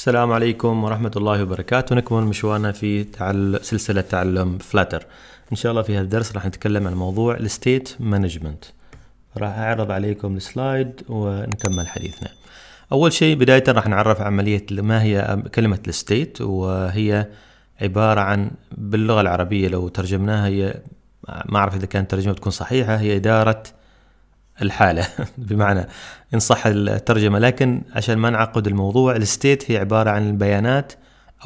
السلام عليكم ورحمة الله وبركاته نكمل مشوارنا في تعل... سلسلة تعلم فلاتر إن شاء الله في هذا الدرس راح نتكلم عن موضوع الستيت مانجمنت راح أعرض عليكم السلايد ونكمل حديثنا أول شيء بداية راح نعرف عملية ما هي كلمة الستيت وهي عبارة عن باللغة العربية لو ترجمناها هي ما أعرف إذا كانت الترجمة تكون صحيحة هي إدارة الحالة بمعنى إن صح الترجمة لكن عشان ما نعقد الموضوع الستيت هي عبارة عن البيانات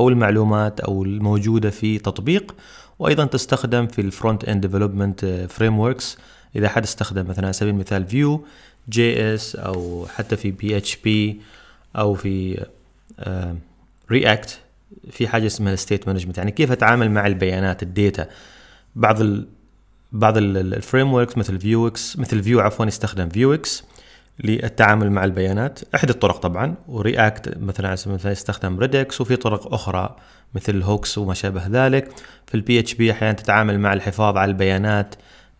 أو المعلومات أو الموجودة في تطبيق وأيضا تستخدم في الفرونت اند ديفلوبمنت فريم وركس إذا حد استخدم مثلا على سبيل المثال فيو جي اس أو حتى في بي اتش بي أو في رياكت آه، في حاجة اسمها الستيت مانجمنت يعني كيف أتعامل مع البيانات الديتا بعض بعض الفريم وركس مثل فيو اكس مثل فيو عفوا يستخدم فيو اكس للتعامل مع البيانات احدى الطرق طبعا ورياكت مثلا على سبيل المثال يستخدم ريدكس وفي طرق اخرى مثل هوكس وما شابه ذلك في البي اتش بي احيانا تتعامل مع الحفاظ على البيانات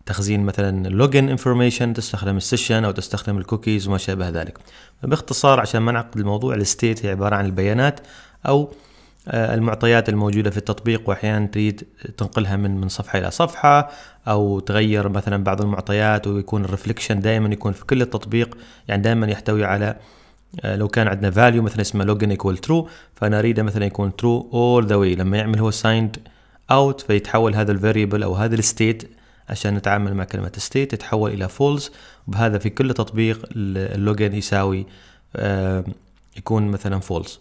تخزين مثلا لوجن انفورميشن تستخدم السيشن او تستخدم الكوكيز وما شابه ذلك باختصار عشان ما نعقد الموضوع الستيت هي عباره عن البيانات او آه، المعطيات الموجوده في التطبيق واحيانا تريد تنقلها من من صفحه الى صفحه او تغير مثلا بعض المعطيات ويكون الرفليكشن دائما يكون في كل التطبيق يعني دائما يحتوي على آه، لو كان عندنا فاليو مثلا اسمه لوجن يكون ترو فانا اريده مثلا يكون ترو أول ذا واي لما يعمل هو سايند أوت فيتحول هذا الفاريبل او هذا الستيت عشان نتعامل مع كلمة ستيت يتحول إلى فولز وبهذا في كل تطبيق اللوجن يساوي آه، يكون مثلا فولز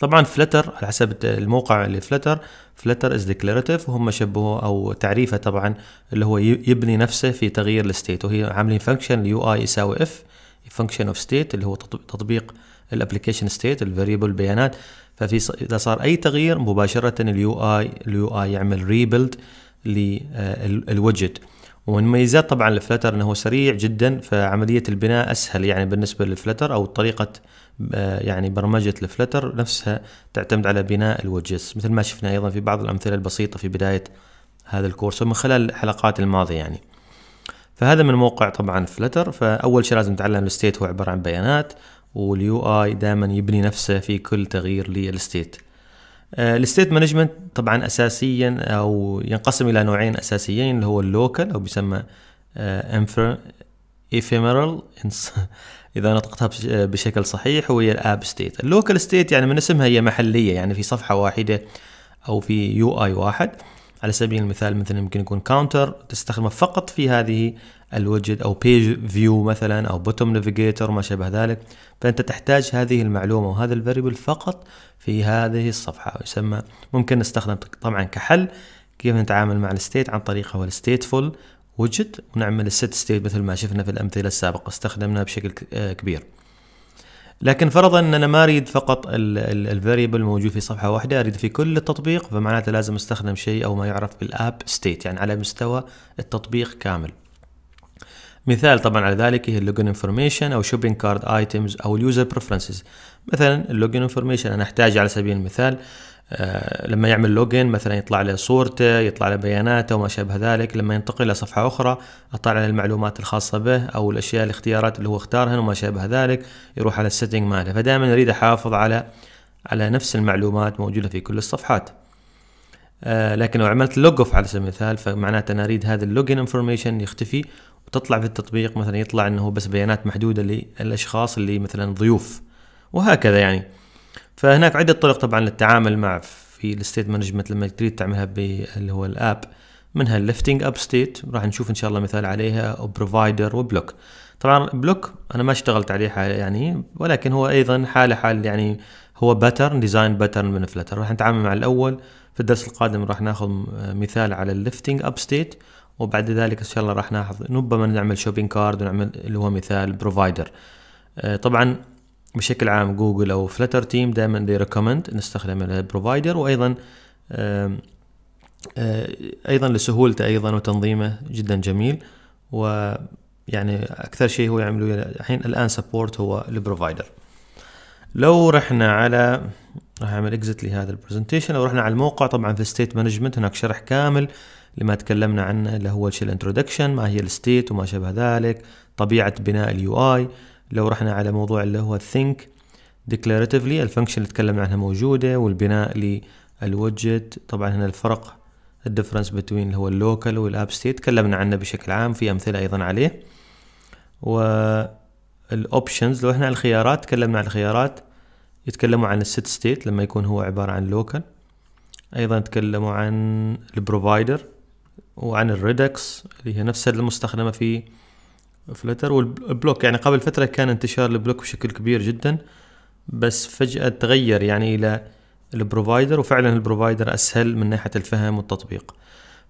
طبعا فلتر على حسب الموقع اللي فلتر فلتر از ديكلاريتيف وهم شبهوا او تعريفه طبعا اللي هو يبني نفسه في تغيير الستيت وهي عاملين فانكشن اليو اي يساوي اف فانكشن اوف ستيت اللي هو تطبيق الابلكيشن ستيت الفاريبل بيانات ففي اذا صار اي تغيير مباشره اليو اي اليو اي يعمل ريبيلد للوجت آه، ومن مميزات طبعا الفلتر انه سريع جدا فعمليه البناء اسهل يعني بالنسبه للفلتر او طريقه آه، يعني برمجه الفلتر نفسها تعتمد على بناء الوجز مثل ما شفنا ايضا في بعض الامثله البسيطه في بدايه هذا الكورس ومن خلال الحلقات الماضيه يعني فهذا من موقع طبعا فلتر فاول شيء لازم نتعلم الستيت هو عباره عن بيانات واليو اي دائما يبني نفسه في كل تغيير للستيت آه، الستيت مانجمنت طبعا اساسيا او ينقسم الى نوعين اساسيين اللي هو اللوكال او بيسمى ايفيميرال آه، اذا نطقتها آه، بشكل صحيح وهي الاب ستيت اللوكال ستيت يعني من اسمها هي محليه يعني في صفحه واحده او في يو اي واحد على سبيل المثال مثلا يمكن يكون كاونتر تستخدمه فقط في هذه الوجد او بيج فيو مثلا او بوتوم نافيجيتور ما شابه ذلك فانت تحتاج هذه المعلومه وهذا الفاريبل فقط في هذه الصفحه يسمى ممكن نستخدم طبعا كحل كيف نتعامل مع الستيت عن طريق هو الستيت فول وجد ونعمل الست ستيت مثل ما شفنا في الامثله السابقه استخدمناها بشكل آه، كبير لكن فرضا ان انا ما اريد فقط الفاريبل موجود في صفحه واحده اريد في كل التطبيق فمعناته لازم استخدم شيء او ما يعرف بالاب ستيت يعني على مستوى التطبيق كامل مثال طبعا على ذلك هي اللوجن انفورميشن او شوبينج كارد ايتمز او اليوزر بريفرنسز مثلا اللوجن انفورميشن انا احتاج على سبيل المثال آه لما يعمل لوجن مثلا يطلع له صورته يطلع له بياناته وما شابه ذلك لما ينتقل لصفحة أخرى أطلع له المعلومات الخاصة به أو الأشياء الاختيارات اللي هو اختارها وما شابه ذلك يروح على السيتنج ماله فدائما أريد أحافظ على على نفس المعلومات موجودة في كل الصفحات آه لكن لو عملت لوج اوف على سبيل المثال فمعناته انا اريد هذا اللوجن انفورميشن يختفي تطلع في التطبيق مثلا يطلع انه بس بيانات محدوده للاشخاص اللي مثلا ضيوف وهكذا يعني فهناك عده طرق طبعا للتعامل مع في الستيت مانجمنت لما تريد تعملها باللي هو الاب منها الليفتنج اب ستيت راح نشوف ان شاء الله مثال عليها وبروفايدر وبلوك طبعا بلوك انا ما اشتغلت عليه حالة يعني ولكن هو ايضا حاله حال يعني هو باترن ديزاين باترن من فلتر راح نتعامل مع الاول في الدرس القادم راح ناخذ مثال على الليفتنج اب ستيت وبعد ذلك ان شاء الله راح نلاحظ ربما نعمل شوبينج كارد ونعمل اللي هو مثال بروفايدر آه، طبعا بشكل عام جوجل او فلتر تيم دائما دي ريكومند نستخدم البروفايدر وايضا آه، آه، ايضا لسهولته ايضا وتنظيمه جدا جميل و يعني اكثر شيء هو يعملوا الحين الان سبورت هو البروفايدر لو رحنا على راح اعمل اكزت لهذا البرزنتيشن لو رحنا على الموقع طبعا في ستيت مانجمنت هناك شرح كامل لما تكلمنا عنه اللي هو شيء الانترودكشن ما هي الستيت وما شابه ذلك طبيعة بناء اليو اي لو رحنا على موضوع اللي هو الثينك ديكلاريتيفلي الفانكشن اللي تكلمنا عنها موجودة والبناء للوجت طبعا هنا الفرق الدفرنس بتوين اللي هو اللوكال والاب ستيت تكلمنا عنه بشكل عام في امثله ايضا عليه و الاوبشنز لو احنا على الخيارات تكلمنا عن الخيارات يتكلموا عن الست ستيت لما يكون هو عباره عن لوكال ايضا تكلموا عن البروفايدر وعن الريدكس اللي هي نفسها المستخدمة في فلتر والبلوك يعني قبل فترة كان انتشار البلوك بشكل كبير جدا بس فجأة تغير يعني إلى البروفايدر وفعلا البروفايدر أسهل من ناحية الفهم والتطبيق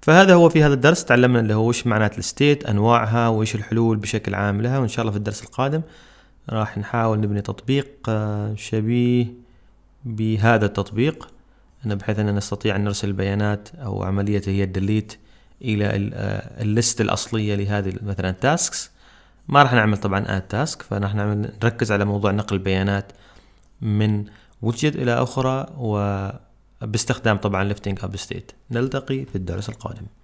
فهذا هو في هذا الدرس تعلمنا اللي هو وش معنات الستيت أنواعها وإيش الحلول بشكل عام لها وإن شاء الله في الدرس القادم راح نحاول نبني تطبيق آه، شبيه بهذا التطبيق بحيث أن نستطيع أن نرسل البيانات أو عملية هي الديليت الى آه، الليست الاصليه لهذه مثلا تاسكس ما راح نعمل طبعا اد تاسك فنحن نركز على موضوع نقل البيانات من وجد الى اخرى وباستخدام طبعا lifting up state نلتقي في الدرس القادم